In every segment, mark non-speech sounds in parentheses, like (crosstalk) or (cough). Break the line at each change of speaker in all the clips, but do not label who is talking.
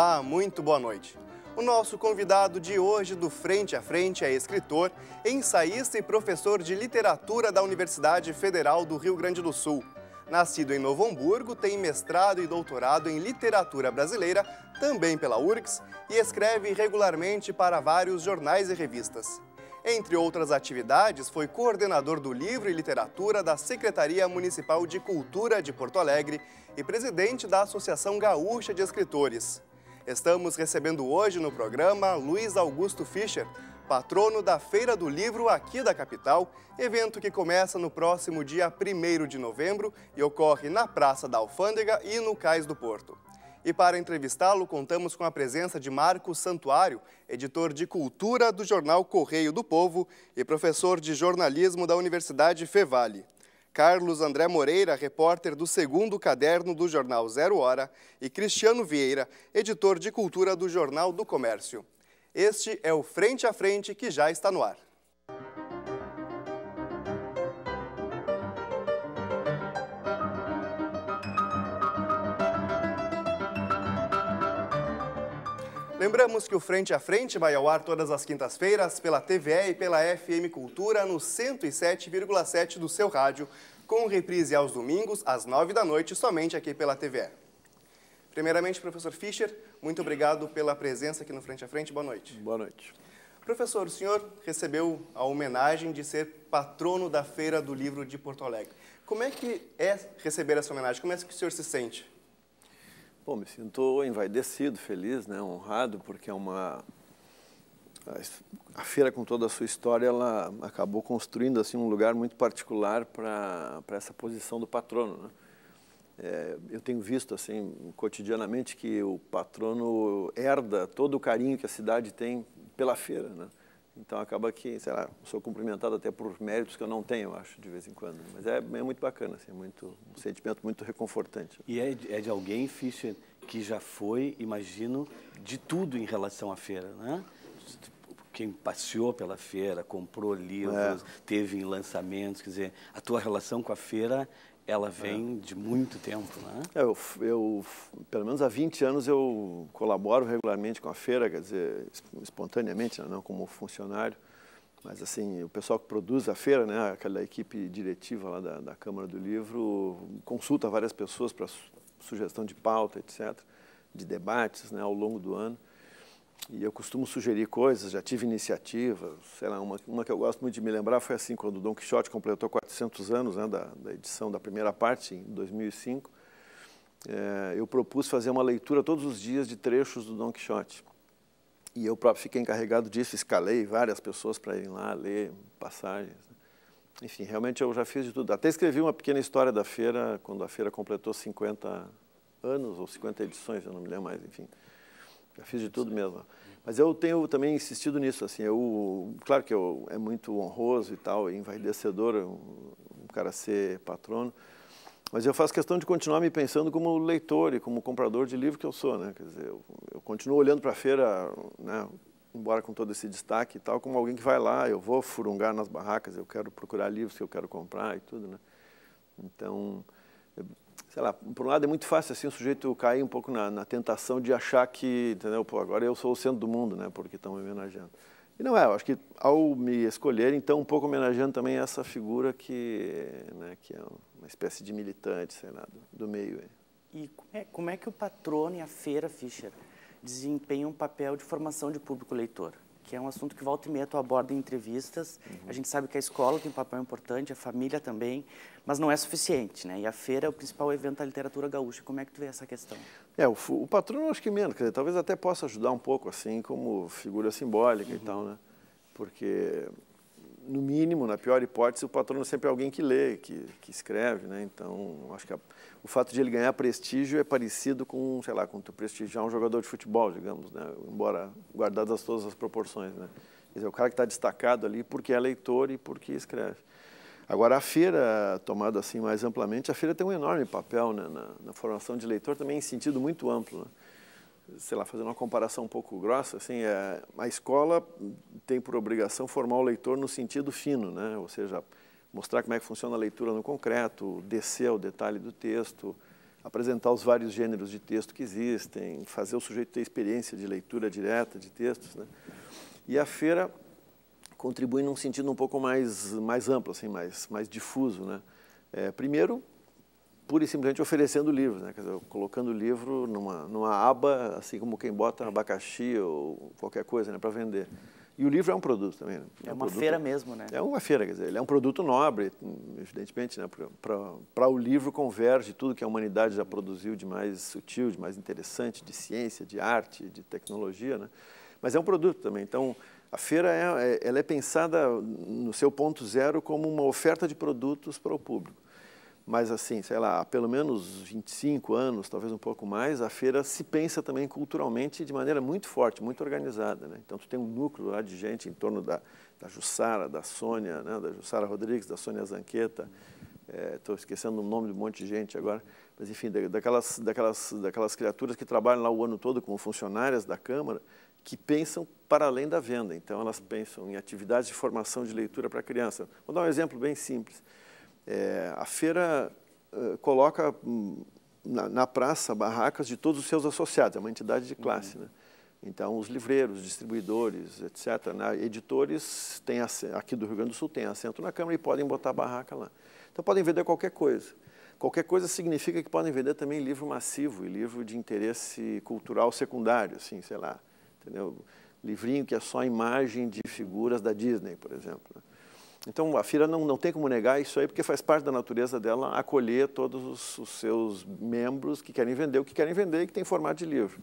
Olá, muito boa noite. O nosso convidado de hoje do Frente a Frente é escritor, ensaísta e professor de literatura da Universidade Federal do Rio Grande do Sul. Nascido em Novo Hamburgo, tem mestrado e doutorado em literatura brasileira, também pela URGS, e escreve regularmente para vários jornais e revistas. Entre outras atividades, foi coordenador do Livro e Literatura da Secretaria Municipal de Cultura de Porto Alegre e presidente da Associação Gaúcha de Escritores. Estamos recebendo hoje no programa Luiz Augusto Fischer, patrono da Feira do Livro aqui da capital, evento que começa no próximo dia 1 de novembro e ocorre na Praça da Alfândega e no Cais do Porto. E para entrevistá-lo, contamos com a presença de Marcos Santuário, editor de cultura do jornal Correio do Povo e professor de jornalismo da Universidade Fevale. Carlos André Moreira, repórter do segundo caderno do jornal Zero Hora, e Cristiano Vieira, editor de cultura do Jornal do Comércio. Este é o Frente a Frente que já está no ar. Lembramos que o Frente a Frente vai ao ar todas as quintas-feiras pela TVE e pela FM Cultura no 107,7 do seu rádio, com reprise aos domingos, às 9 da noite, somente aqui pela TVE. Primeiramente, professor Fischer, muito obrigado pela presença aqui no Frente a Frente. Boa noite. Boa noite. Professor, o senhor recebeu a homenagem de ser patrono da Feira do Livro de Porto Alegre. Como é que é receber essa homenagem? Como é que o senhor se sente? Bom, me sinto envaidecido,
feliz, né? honrado, porque é uma... A feira, com toda a sua história, ela acabou construindo assim um lugar muito particular para essa posição do patrono. Né? É, eu tenho visto assim cotidianamente que o patrono herda todo o carinho que a cidade tem pela feira. Né? Então acaba que, sei lá, sou cumprimentado até por méritos que eu não tenho, eu acho, de vez em quando. Mas é, é muito bacana, assim, é muito, um sentimento muito reconfortante. E é, é de alguém, Fischer, que já foi,
imagino, de tudo em relação à feira, né? Quem passeou pela feira, comprou livros, é. teve lançamentos, quer dizer, a tua relação com a feira ela é. vem
é. de muito tempo, né? É, eu, eu, pelo menos há 20 anos, eu colaboro regularmente com a feira, quer dizer, espontaneamente, né, não como funcionário, mas assim, o pessoal que produz a feira, né, aquela equipe diretiva lá da, da Câmara do Livro, consulta várias pessoas para sugestão de pauta, etc., de debates né, ao longo do ano. E eu costumo sugerir coisas, já tive iniciativas, sei lá, uma, uma que eu gosto muito de me lembrar foi assim, quando o Dom Quixote completou 400 anos né, da, da edição da primeira parte, em 2005, é, eh, eu propus fazer uma leitura todos os dias de trechos do Dom Quixote. E eu próprio fiquei encarregado disso, escalei várias pessoas para irem lá ler passagens. Né. Enfim, realmente eu já fiz de tudo. Até escrevi uma pequena história da feira, quando a feira completou 50 anos, ou 50 edições, eu não me lembro mais, enfim. Eu fiz de tudo Sim. mesmo. Mas eu tenho também insistido nisso, assim, eu, claro que eu, é muito honroso e tal, é envaidecedor um, um cara ser patrono, mas eu faço questão de continuar me pensando como leitor e como comprador de livro que eu sou, né? Quer dizer, eu, eu continuo olhando para a feira, né? embora com todo esse destaque e tal, como alguém que vai lá, eu vou furungar nas barracas, eu quero procurar livros que eu quero comprar e tudo, né? Então, sei lá, por um lado é muito fácil assim o sujeito cair um pouco na, na tentação de achar que, entendeu, pô, agora eu sou o centro do mundo, né, porque estão me homenageando. E não é, eu acho que ao me escolher, então, um pouco homenageando também essa figura que, né, que é uma espécie de militante, sei lá, do, do meio.
E como é, como é que o patrono e a feira, Fischer, desempenham um papel de formação de público leitor? que é um assunto que volta e meia tu aborda em entrevistas. Uhum. A gente sabe que a escola tem um papel importante, a família também, mas não é suficiente, né? E a feira é o principal evento da literatura gaúcha. Como é que tu vê essa questão?
É, o, o patrono acho que menos, quer dizer, talvez até possa ajudar um pouco, assim, como figura simbólica uhum. e tal, né? Porque no mínimo, na pior hipótese, o patrono é sempre é alguém que lê, que, que escreve, né? Então, acho que a, o fato de ele ganhar prestígio é parecido com, sei lá, com tu prestigiar um jogador de futebol, digamos, né? Embora guardadas todas as proporções, né? Quer dizer, o cara que está destacado ali porque é leitor e porque escreve. Agora, a feira, tomada assim mais amplamente, a feira tem um enorme papel né? na, na, formação de leitor, também em sentido muito amplo, né? sei lá, fazendo uma comparação um pouco grossa, assim, é, a escola tem por obrigação formar o leitor no sentido fino, né? ou seja, mostrar como é que funciona a leitura no concreto, descer ao detalhe do texto, apresentar os vários gêneros de texto que existem, fazer o sujeito ter experiência de leitura direta de textos. Né? E a feira contribui num sentido um pouco mais, mais amplo, assim, mais, mais difuso. Né? É, primeiro, pura e simplesmente oferecendo livros, né? Quer dizer, colocando o livro numa, numa aba, assim como quem bota abacaxi ou qualquer coisa né, para vender. E o livro é um produto também. Né? É, é uma produto, feira mesmo, né? É uma feira, quer dizer, ele é um produto nobre, evidentemente, né? Para o livro converge tudo que a humanidade já produziu de mais sutil, de mais interessante, de ciência, de arte, de tecnologia, né? Mas é um produto também, então... A feira é, é ela é pensada no seu ponto zero como uma oferta de produtos para o público mas assim, sei lá, há pelo menos 25 anos, talvez um pouco mais, a feira se pensa também culturalmente de maneira muito forte, muito organizada. Né? Então, tu tem um núcleo lá de gente em torno da, da Jussara, da Sônia, né? da Jussara Rodrigues, da Sônia Zanqueta, estou é, esquecendo o nome de um monte de gente agora, mas enfim, daquelas, daquelas, daquelas criaturas que trabalham lá o ano todo como funcionárias da Câmara, que pensam para além da venda. Então, elas pensam em atividades de formação de leitura para criança. Vou dar um exemplo bem simples. É, a feira é, coloca hum, na, na, praça barracas de todos os seus associados, é uma entidade de classe. Uhum. Né? Então, os livreiros, distribuidores, etc., né? editores têm aqui do Rio Grande do Sul têm assento na Câmara e podem botar barraca lá. Então, podem vender qualquer coisa. Qualquer coisa significa que podem vender também livro massivo e livro de interesse cultural secundário, assim, sei lá, entendeu? Livrinho que é só imagem de figuras da Disney, por exemplo. Né? Então, a FIRA não, não tem como negar isso aí, porque faz parte da natureza dela acolher todos os, os seus membros que querem vender o que querem vender e que tem formato de livro.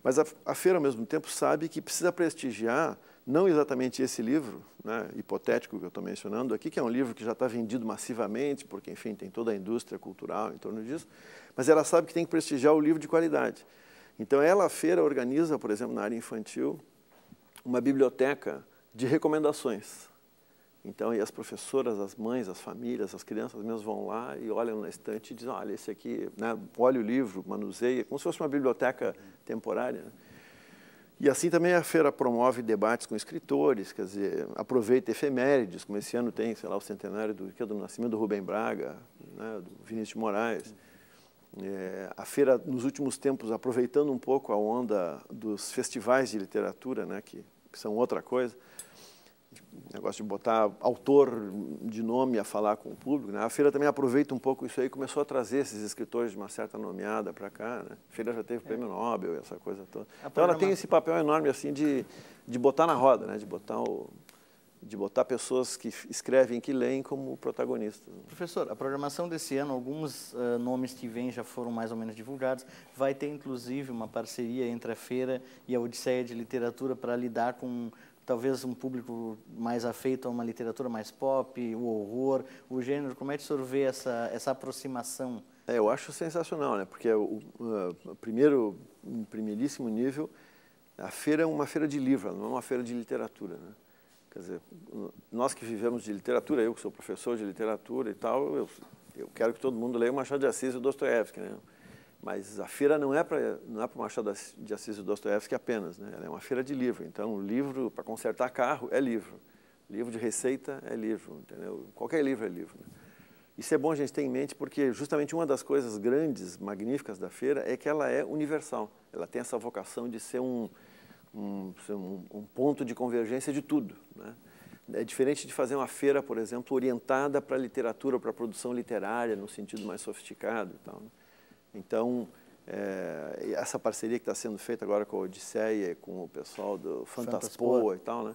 Mas a, a feira, ao mesmo tempo, sabe que precisa prestigiar não exatamente esse livro, né, hipotético que eu estou mencionando aqui, que é um livro que já está vendido massivamente, porque, enfim, tem toda a indústria cultural em torno disso, mas ela sabe que tem que prestigiar o livro de qualidade. Então, ela, a feira, organiza, por exemplo, na área infantil, uma biblioteca de recomendações. Então, e as professoras, as mães, as famílias, as crianças mesmo vão lá e olham na estante e dizem, olha, esse aqui, né, olha o livro, manuseia, como se fosse uma biblioteca temporária. Né. E assim também a feira promove debates com escritores, quer dizer, aproveita efemérides, como esse ano tem, sei lá, o centenário do, que é do nascimento do Rubem Braga, né, do Vinícius de Moraes. É, a feira, nos últimos tempos, aproveitando um pouco a onda dos festivais de literatura, né, que, que são outra coisa, negócio de botar autor de nome a falar com o público. Né? A feira também aproveita um pouco isso aí, começou a trazer esses escritores de uma certa nomeada para cá. Né? A feira já teve é. prêmio Nobel, essa coisa toda. A então ela tem esse papel enorme assim de, de botar na roda, né? de, botar o, de botar pessoas que escrevem, que leem como protagonistas.
Professor, a programação desse ano, alguns uh, nomes que vêm já foram mais ou menos divulgados. Vai ter inclusive uma parceria entre a feira e a Odisseia de Literatura para lidar com talvez um público mais afeito a uma literatura mais pop, o horror, o gênero. Como é que o senhor vê essa, essa aproximação?
É, eu acho sensacional, né? Porque é o, primeiro, em primeiríssimo nível, a feira é uma feira de livro, não é uma feira de literatura, né? Quer dizer, nós que vivemos de literatura, eu que sou professor de literatura e tal, eu, eu quero que todo mundo leia o Machado de Assis e o Dostoiévski, né? Mas a feira não é para não é para Machado de Assis e Dostoiévski apenas, né? Ela é uma feira de livro. Então, livro para consertar carro é livro, livro de receita é livro, entendeu? Qualquer livro é livro. Né? Isso é bom a gente ter em mente porque justamente uma das coisas grandes, magníficas da feira é que ela é universal. Ela tem essa vocação de ser um um, um ponto de convergência de tudo, né? É diferente de fazer uma feira, por exemplo, orientada para a literatura, para a produção literária, no sentido mais sofisticado e tal. Né? Então, é, essa parceria que está sendo feita agora com a Odisseia, com o pessoal do Fantaspoa, e tal, né?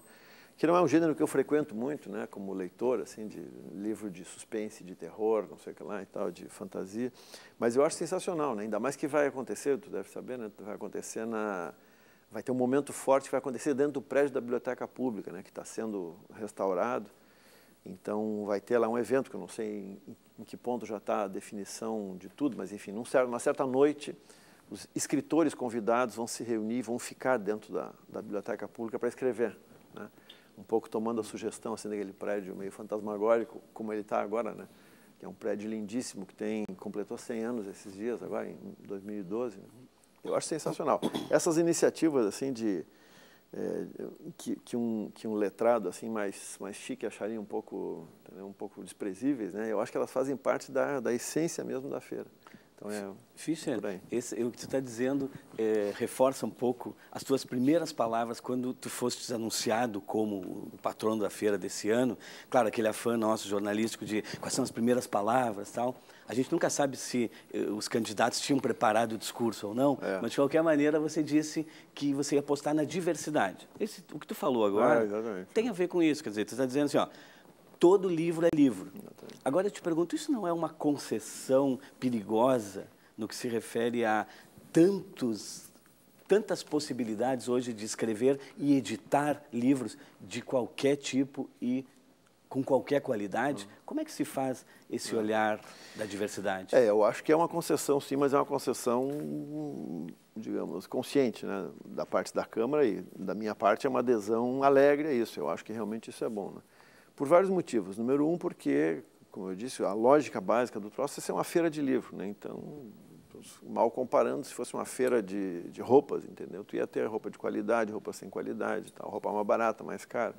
que não é um gênero que eu frequento muito, né, como leitor, assim, de livro de suspense, de terror, não sei o que lá e tal, de fantasia, mas eu acho sensacional, né, ainda mais que vai acontecer, tu deve saber, né, vai acontecer na... vai ter um momento forte que vai acontecer dentro do prédio da Biblioteca Pública, né, que está sendo restaurado, então vai ter lá um evento, que eu não sei em, que ponto já está a definição de tudo, mas enfim, numa certa noite, os escritores convidados vão se reunir, vão ficar dentro da, da biblioteca pública para escrever. Né? Um pouco tomando a sugestão assim, daquele prédio meio fantasmagórico, como ele está agora, né? que é um prédio lindíssimo, que tem completou 100 anos esses dias, agora em 2012. Né? Eu acho sensacional. Essas iniciativas assim de é, que, que, um, que um letrado assim mais, mais chique acharia um pouco, um pouco desprezíveis, né? eu acho que elas fazem parte da, da essência mesmo da feira. Então é Fischer, esse, o que tu está dizendo é, reforça um pouco
as tuas primeiras palavras quando tu fostes anunciado como o patrão da feira desse ano. Claro, aquele afã nosso jornalístico de quais são as primeiras palavras tal. A gente nunca sabe se eh, os candidatos tinham preparado o discurso ou não, é. mas de qualquer maneira você disse que você ia apostar na diversidade. Esse, o que tu falou agora é, tem a ver com isso. Quer dizer, tu está dizendo assim, ó, todo livro é livro. Agora eu te pergunto, isso não é uma concessão perigosa no que se refere a tantos tantas possibilidades hoje de escrever e editar livros de qualquer tipo e
com qualquer qualidade. Uhum. Como é que se faz esse uhum. olhar da diversidade? É, eu acho que é uma concessão, sim, mas é uma concessão, digamos, consciente, né, da parte da Câmara e da minha parte é uma adesão alegre a isso. Eu acho que realmente isso é bom. Né? Por vários motivos. Número um, porque, como eu disse, a lógica básica do troço é ser uma feira de livro, né? Então, mal comparando, se fosse uma feira de, de roupas, entendeu? Tu ia ter roupa de qualidade, roupa sem qualidade, tal, roupa mais barata, mais cara.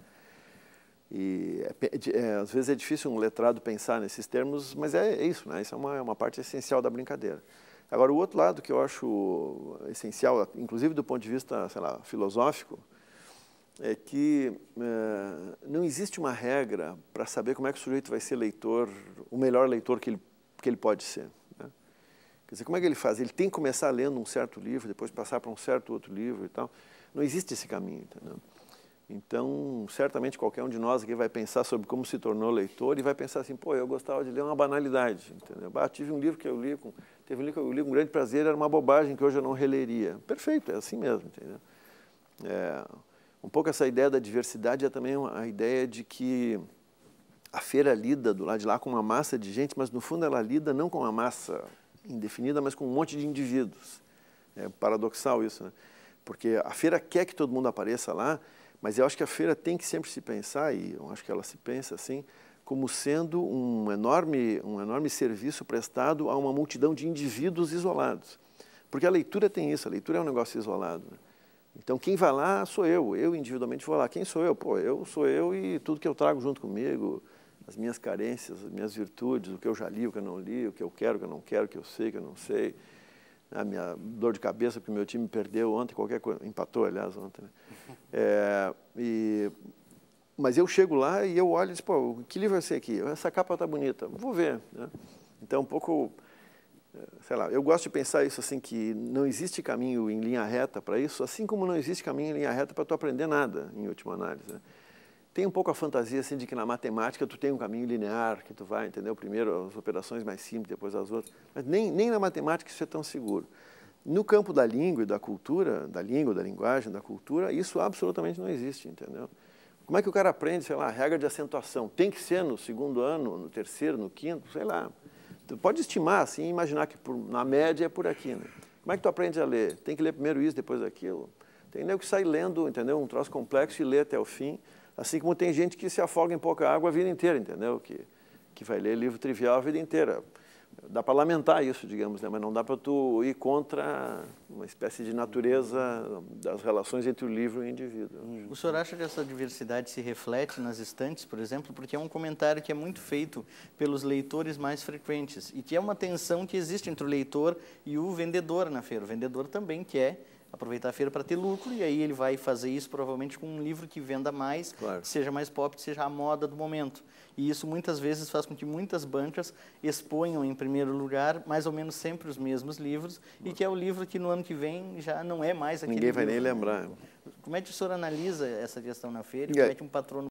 E é, é, às vezes é difícil um letrado pensar nesses termos, mas é, é isso, né? Isso é uma, é uma parte essencial da brincadeira. Agora, o outro lado que eu acho essencial, inclusive do ponto de vista, sei lá, filosófico, é que é, não existe uma regra para saber como é que o sujeito vai ser leitor, o melhor leitor que ele, que ele pode ser. Né? Quer dizer, como é que ele faz? Ele tem que começar lendo um certo livro, depois passar para um certo outro livro e tal. Não existe esse caminho, entendeu? Então, certamente qualquer um de nós aqui vai pensar sobre como se tornou leitor e vai pensar assim, pô, eu gostava de ler uma banalidade, entendeu? Ah, tive um livro que eu li com, teve um livro que eu li com grande prazer, era uma bobagem que hoje eu não releria. Perfeito, é assim mesmo, entendeu? É, um pouco essa ideia da diversidade é também a ideia de que a feira lida do lado de lá com uma massa de gente, mas no fundo ela lida não com uma massa indefinida, mas com um monte de indivíduos. É paradoxal isso, né? Porque a feira quer que todo mundo apareça lá, mas eu acho que a feira tem que sempre se pensar, e eu acho que ela se pensa assim, como sendo um enorme, um enorme serviço prestado a uma multidão de indivíduos isolados. Porque a leitura tem isso, a leitura é um negócio isolado. Né? Então, quem vai lá sou eu, eu individualmente vou lá. Quem sou eu? Pô, eu sou eu e tudo que eu trago junto comigo, as minhas carências, as minhas virtudes, o que eu já li, o que eu não li, o que eu quero, o que eu não quero, o que eu sei, o que eu não sei. A minha dor de cabeça, porque o meu time perdeu ontem, qualquer coisa. Empatou, aliás, ontem. Né? (laughs) É, e, mas eu chego lá e eu olho e digo, pô, que livro vai ser aqui? Essa capa tá bonita, vou ver. Né? Então, um pouco sei lá, eu gosto de pensar isso assim, que não existe caminho em linha reta para isso, assim como não existe caminho em linha reta para tu aprender nada, em última análise. Né? Tem um pouco a fantasia assim de que na matemática tu tem um caminho linear, que tu vai, entendeu? Primeiro as operações mais simples, depois as outras. Mas nem, nem na matemática isso é tão seguro. No campo da língua e da cultura, da língua, da linguagem, da cultura, isso absolutamente não existe, entendeu? Como é que o cara aprende, sei lá, regra de acentuação? Tem que ser no segundo ano, no terceiro, no quinto, sei lá pode estimar assim, imaginar que por, na média é por aqui, né? Como é que tu aprende a ler? Tem que ler primeiro isso, depois aquilo? Tem nego que sai lendo, entendeu? Um troço complexo e lê até o fim, assim como tem gente que se afoga em pouca água a vida inteira, entendeu? Que, que vai ler livro trivial a vida inteira dá para lamentar isso, digamos, né? mas não dá para tu ir contra uma espécie de natureza das relações entre o livro e o indivíduo.
O senhor acha que essa diversidade se reflete nas estantes, por exemplo? Porque é um comentário que é muito feito pelos leitores mais frequentes e que é uma tensão que existe entre o leitor e o vendedor na feira. O vendedor também quer aproveitar a feira para ter lucro, e aí ele vai fazer isso provavelmente com um livro que venda mais, claro. que seja mais pop, que seja a moda do momento. E isso muitas vezes faz com que muitas bancas exponham em primeiro lugar mais ou menos sempre os mesmos livros, Nossa. e que é o livro que no ano que vem já não é mais aquele Ninguém vai livro. nem lembrar. Como é que o senhor analisa essa questão na feira? E como é, é que um patrono